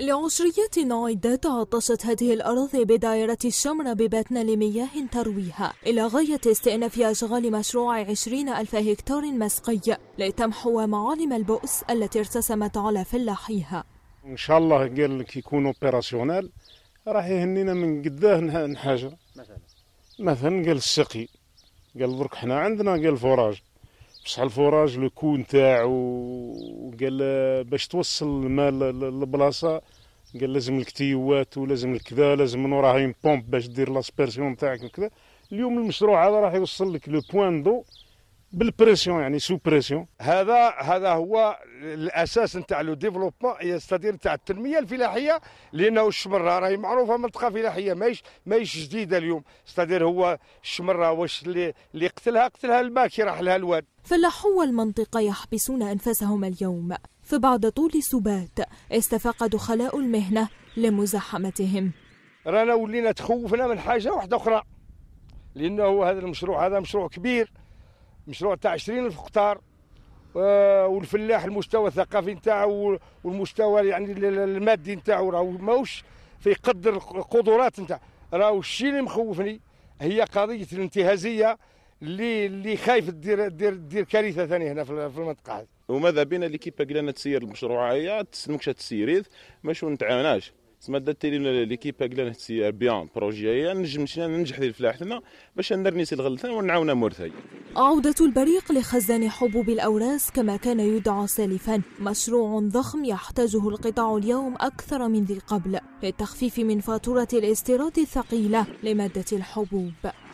لعشريات عدة تعطشت هذه الأراضي بدائرة الشمرة بباتنا لمياه ترويها إلى غاية استئناف أشغال مشروع 20 ألف هكتار مسقي لتمحو معالم البؤس التي ارتسمت على فلاحيها إن شاء الله قال لك يكون أوبيراسيونال راح يهنينا من قداه نحاجة مثلا مثلا قال السقي قال برك حنا عندنا قال الفوراج بصح الفوراج لو كون تاعو قال باش توصل الماء للبلاصه قال لازم الكتيوات ولازم الكذا لازم من وراها بومب باش دير لاسبيرسيون تاعك وكذا اليوم المشروع هذا راح يوصل لك لو بوان دو بالبريسيون يعني سو بريسيون هذا هذا هو الاساس نتاع لو ديفلوبمون يستدير نتاع التنميه الفلاحيه لانه الشمره راهي معروفه منطقه فلاحيه ماهيش ماهيش جديده اليوم استدير هو الشمره واش اللي اللي قتلها قتلها الماكي راح لها الواد فلاحو المنطقه يحبسون انفسهم اليوم فبعد طول سبات استفاق دخلاء المهنه لمزاحمتهم رانا ولينا تخوفنا من حاجه واحده اخرى لانه هذا المشروع هذا مشروع كبير مشروع تاع 20000 قطار آه، والفلاح المستوى الثقافي نتاعو والمستوى يعني المادي نتاعو راهو ماهوش فيقدر القدرات نتاعو راهو الشيء اللي مخوفني هي قضيه الانتهازيه اللي اللي خايف دير دير دير كارثه ثانيه هنا في المنطقه هذه وماذا بينا ليكيب قال تسير المشروع هي تسلمكش تسيريت مش نتعاوناش تسمى داتيري ليكيب قال لنا سي بيان بروجي نجم ننجح ديال الفلاحتنا باش نرني سي الغلثان ونعاون مرتي عودة البريق لخزان حبوب الأوراس كما كان يدعى سالفا مشروع ضخم يحتاجه القطاع اليوم أكثر من ذي قبل للتخفيف من فاتورة الاستيراد الثقيلة لمادة الحبوب